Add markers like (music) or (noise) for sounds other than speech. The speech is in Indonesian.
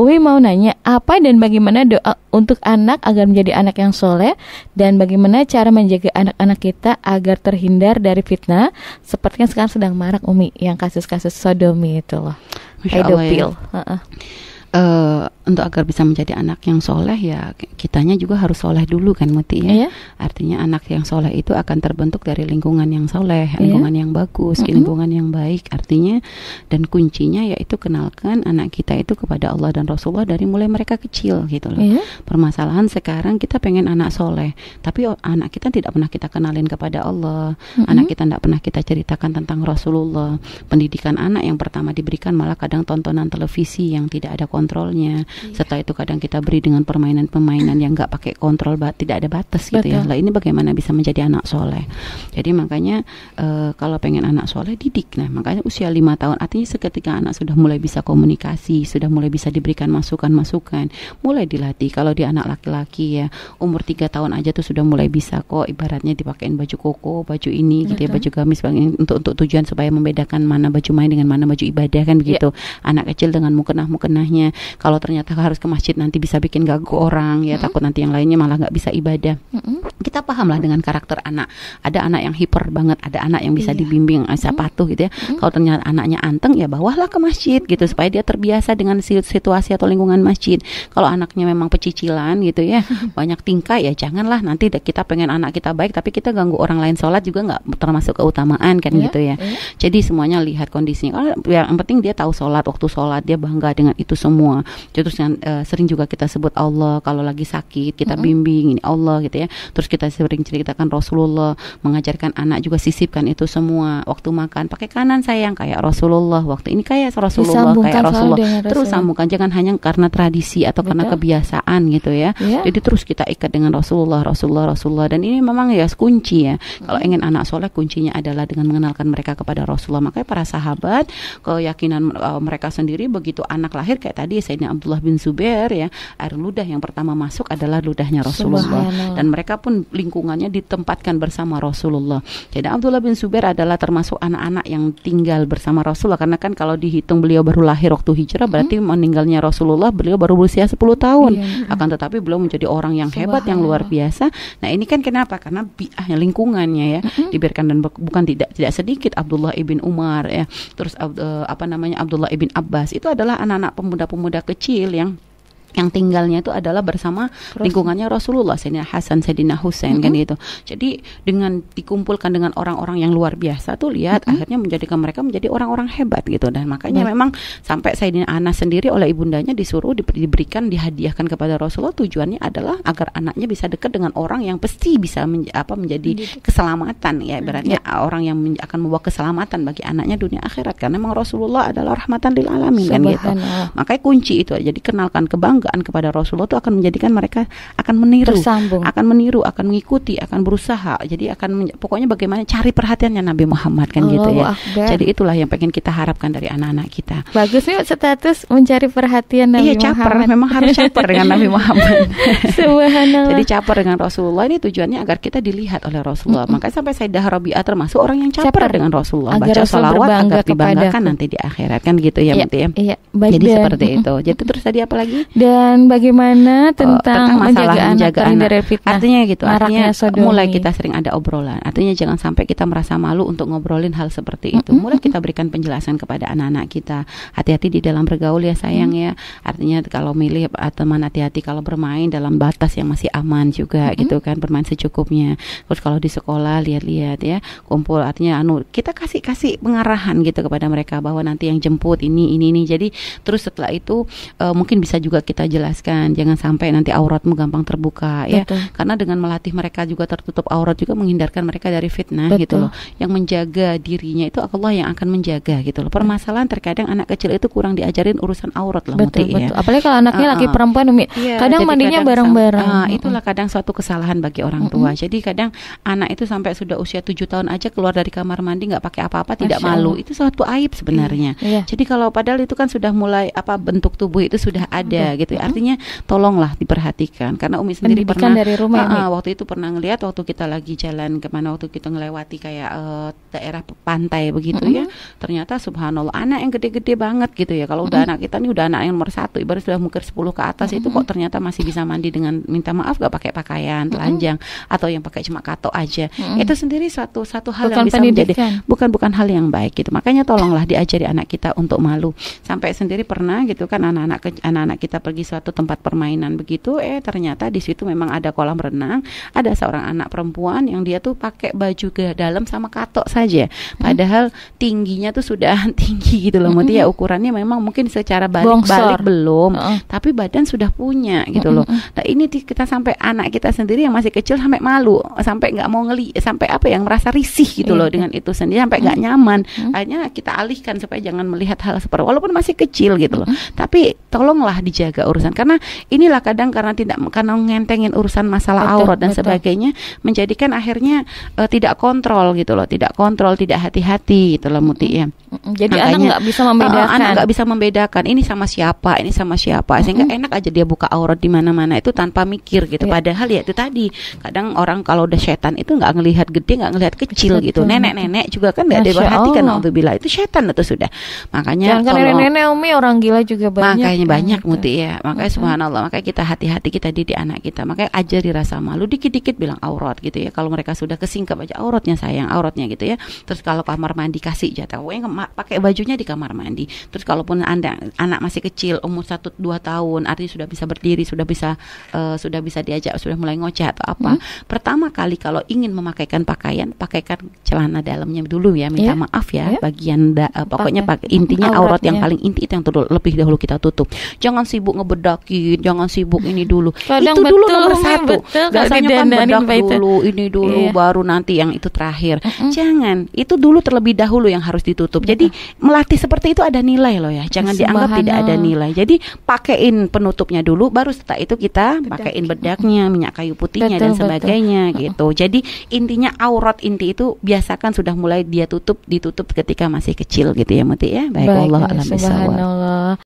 Uwi mau nanya, apa dan bagaimana doa untuk anak agar menjadi anak yang soleh dan bagaimana cara menjaga anak-anak kita agar terhindar dari fitnah seperti yang sekarang sedang marak Umi yang kasus-kasus sodomi itu loh. Ya. Pedofil. Ya. Uh -uh uh, untuk agar bisa menjadi anak yang soleh ya kitanya juga harus soleh dulu kan Muti ya. Yeah. Artinya anak yang soleh itu akan terbentuk dari lingkungan yang soleh, yeah. lingkungan yang bagus, mm -hmm. lingkungan yang baik. Artinya dan kuncinya yaitu kenalkan anak kita itu kepada Allah dan Rasulullah dari mulai mereka kecil gitu loh. Yeah. Permasalahan sekarang kita pengen anak soleh, tapi anak kita tidak pernah kita kenalin kepada Allah, mm -hmm. anak kita tidak pernah kita ceritakan tentang Rasulullah. Pendidikan anak yang pertama diberikan malah kadang tontonan televisi yang tidak ada kontrolnya iya. setelah itu kadang kita beri dengan permainan-permainan yang nggak pakai kontrol tidak ada batas gitu ya. Betul. ya lah ini bagaimana bisa menjadi anak soleh jadi makanya uh, kalau pengen anak soleh didik nah makanya usia lima tahun artinya seketika anak sudah mulai bisa komunikasi sudah mulai bisa diberikan masukan-masukan mulai dilatih kalau di anak laki-laki ya umur tiga tahun aja tuh sudah mulai bisa kok ibaratnya dipakein baju koko baju ini Betul. gitu ya baju gamis bang untuk untuk tujuan supaya membedakan mana baju main dengan mana baju ibadah kan ya. begitu yeah. anak kecil dengan mukenah mukenahnya kalau ternyata harus ke masjid nanti bisa bikin gagu orang ya mm -hmm. takut nanti yang lainnya malah nggak bisa ibadah mm -hmm kita pahamlah dengan karakter anak. Ada anak yang hiper banget, ada anak yang bisa iya. dibimbing, bisa eh, patuh hmm. gitu ya. Mm. Kalau ternyata anaknya anteng ya bawahlah ke masjid gitu supaya dia terbiasa dengan situasi atau lingkungan masjid. Kalau anaknya memang pecicilan gitu ya, (laughs) banyak tingkah ya janganlah nanti kita pengen anak kita baik tapi kita ganggu orang lain sholat juga nggak termasuk keutamaan kan yeah. gitu ya. Iya. Jadi semuanya lihat kondisinya. Kalau oh, ya, yang penting dia tahu sholat waktu sholat dia bangga dengan itu semua. Terus yang uh, sering juga kita sebut Allah kalau lagi sakit kita -hmm. bimbing ini Allah gitu ya. Terus kita sering ceritakan Rasulullah mengajarkan anak juga sisipkan itu semua waktu makan pakai kanan sayang kayak Rasulullah waktu ini kayak Rasulullah kayak Rasulullah terus samukan sambungkan jangan hanya karena tradisi atau Betul. karena kebiasaan gitu ya. Yeah. Jadi terus kita ikat dengan Rasulullah Rasulullah Rasulullah dan ini memang ya kunci ya. Hmm. Kalau ingin anak soleh kuncinya adalah dengan mengenalkan mereka kepada Rasulullah. Makanya para sahabat keyakinan uh, mereka sendiri begitu anak lahir kayak tadi Sayyidina Abdullah bin Zubair ya air ludah yang pertama masuk adalah ludahnya Rasulullah dan mereka pun lingkungannya ditempatkan bersama Rasulullah. Jadi Abdullah bin Zubair adalah termasuk anak-anak yang tinggal bersama Rasulullah karena kan kalau dihitung beliau baru lahir waktu hijrah berarti hmm. meninggalnya Rasulullah beliau baru berusia 10 tahun. Yeah. Iya. Akan tetapi beliau menjadi orang yang hebat yang luar biasa. Nah, ini kan kenapa? Karena biahnya lingkungannya ya hmm. diberikan dan bukan tidak tidak sedikit Abdullah ibn Umar ya. Terus uh, apa namanya Abdullah ibn Abbas itu adalah anak-anak pemuda-pemuda kecil yang yang tinggalnya itu adalah bersama Terus. lingkungannya Rasulullah Sayyidina Hasan Sayyidina Husain mm -hmm. kan gitu. Jadi dengan dikumpulkan dengan orang-orang yang luar biasa tuh lihat mm -hmm. akhirnya menjadikan mereka menjadi orang-orang hebat gitu dan makanya mm -hmm. memang sampai Sayyidina Anas sendiri oleh ibundanya disuruh di, diberikan dihadiahkan kepada Rasulullah tujuannya adalah agar anaknya bisa dekat dengan orang yang pasti bisa men, apa menjadi -hmm. keselamatan ya berarti mm -hmm. orang yang akan membawa keselamatan bagi anaknya dunia akhirat karena memang Rasulullah adalah rahmatan lil alamin kan gitu. Makanya kunci itu jadi kenalkan ke bang kebanggaan kepada Rasulullah itu akan menjadikan mereka akan meniru, Tersambung. akan meniru, akan mengikuti, akan berusaha. Jadi akan pokoknya bagaimana cari perhatiannya Nabi Muhammad kan Allah gitu ya. Akbar. Jadi itulah yang pengen kita harapkan dari anak-anak kita. Bagus nih status mencari perhatian Nabi iya, caper, Muhammad. memang harus caper dengan Nabi (laughs) Muhammad. Subhanallah. Jadi caper dengan Rasulullah ini tujuannya agar kita dilihat oleh Rasulullah. Mm -hmm. Makanya sampai Sayyidah Rabi'ah termasuk orang yang caper, caper. dengan Rasulullah. Agar Baca Rasul salawat agar dibanggakan kepada. nanti di akhirat kan gitu ya, ya, ya. Iya. Jadi dan, seperti itu. Jadi terus tadi apa lagi? Dan dan bagaimana eh, tentang, uh, tentang masalah menjaga, anak, anak. fitnah. Artinya gitu, artinya sodomi. mulai kita sering ada obrolan. Artinya jangan sampai kita merasa malu untuk ngobrolin hal seperti itu. Mm Mulai kita berikan penjelasan kepada anak-anak kita. Hati-hati di dalam bergaul ya sayang ya. Artinya kalau milih teman hati-hati kalau bermain dalam batas yang masih aman juga gitu kan, bermain secukupnya. Terus kalau di sekolah lihat-lihat ya, kumpul artinya anu kita kasih kasih pengarahan gitu kepada mereka bahwa nanti yang jemput ini ini ini. Jadi terus setelah itu uh, mungkin bisa juga kita kita jelaskan jangan sampai nanti auratmu gampang terbuka ya. Betul. ya karena dengan melatih mereka juga tertutup aurat juga menghindarkan mereka dari fitnah gitu Betul. gitu loh yang menjaga dirinya itu Allah yang akan menjaga gitu loh permasalahan terkadang anak kecil itu kurang diajarin urusan aurat loh betul, muti, ya. betul. Ya. apalagi kalau anaknya uh, laki perempuan umi iya, kadang mandinya bareng-bareng uh, itulah kadang suatu kesalahan bagi orang tua mm -hmm. jadi kadang anak itu sampai sudah usia tujuh tahun aja keluar dari kamar mandi nggak pakai apa-apa tidak malu itu suatu aib sebenarnya mm, iya. jadi kalau padahal itu kan sudah mulai apa bentuk tubuh itu sudah ada mm -hmm. gitu gitu ya. Artinya tolonglah diperhatikan karena Umi sendiri Pendidikan pernah dari rumah, uh, waktu itu pernah ngelihat waktu kita lagi jalan kemana waktu kita ngelewati kayak uh, daerah pantai begitu -hmm. ya. Ternyata subhanallah anak yang gede-gede banget gitu ya. Kalau -hmm. udah anak kita nih udah anak yang nomor satu ibarat sudah mungkin 10 ke atas -hmm. itu kok ternyata masih bisa mandi dengan minta maaf gak pakai pakaian telanjang -hmm. atau yang pakai cuma kato aja. -hmm. Itu sendiri satu satu hal bukan yang bisa menjadi bukan bukan hal yang baik gitu. Makanya tolonglah diajari anak kita untuk malu. Sampai sendiri pernah gitu kan anak-anak anak-anak kita pergi di suatu tempat permainan begitu eh ternyata di situ memang ada kolam renang ada seorang anak perempuan yang dia tuh pakai baju ke dalam sama katok saja hmm. padahal tingginya tuh sudah (laughs) tinggi gitu loh mungkin hmm. ya ukurannya memang mungkin secara balik-balik belum tapi badan sudah punya gitu hmm, loh nah ini kita sampai anak kita sendiri yang masih kecil sampai malu sampai nggak mau ngeli sampai apa ya, yang merasa risih gitu iya, loh iya. dengan itu sendiri sampai nggak nyaman akhirnya kita alihkan supaya jangan melihat hal seperti walaupun masih kecil gitu loh tapi tolonglah dijaga ke urusan karena inilah kadang karena tidak karena ngentengin urusan masalah betul, aurat dan betul. sebagainya menjadikan akhirnya uh, tidak kontrol gitu loh, tidak kontrol, tidak hati-hati gitu loh Muti ya. Jadi Makanya, anak nggak bisa eh, membedakan. Uh, anak nggak bisa membedakan ini sama siapa, ini sama siapa sehingga mm -hmm. enak aja dia buka aurat di mana-mana itu tanpa mikir gitu. Yeah. Padahal ya itu tadi kadang orang kalau udah setan itu nggak ngelihat gede, nggak ngelihat kecil Betul. gitu. Nenek-nenek juga kan nggak diperhatikan bila itu setan atau sudah. Makanya Jangan kalau nenek-nenek umi orang gila juga banyak. Makanya kan. banyak Muti ya ya makanya mm-hmm. subhanallah makanya kita hati-hati kita didik anak kita makanya ajari rasa malu dikit-dikit bilang aurat gitu ya kalau mereka sudah kesingkap aja auratnya sayang auratnya gitu ya terus kalau kamar mandi kasih jatah pokoknya pakai bajunya di kamar mandi terus kalaupun anda anak masih kecil umur satu dua tahun artinya sudah bisa berdiri sudah bisa uh, sudah bisa diajak sudah mulai ngoceh atau apa hmm pertama kali kalau ingin memakaikan pakaian pakaikan celana dalamnya dulu ya minta yeah. maaf ya yeah. bagian da, uh, pokoknya pakai intinya aurat, yang paling inti itu yang terlalu, lebih dahulu kita tutup jangan sibuk ngebedakin jangan sibuk ini dulu Kadang itu betul, dulu nomor (laughs) satu betul, biasanya kan bedak dulu itu. ini dulu iya. baru nanti yang itu terakhir mm-hmm. jangan itu dulu terlebih dahulu yang harus ditutup betul. jadi melatih seperti itu ada nilai loh ya jangan Sembahana. dianggap tidak ada oh. nilai jadi pakaiin penutupnya dulu baru setelah itu kita bedak. pakaiin bedaknya minyak kayu putihnya betul, dan sebagainya betul. gitu jadi intinya aurat inti itu biasakan sudah mulai dia tutup ditutup ketika masih kecil gitu ya Muti ya baik, baik Allah alam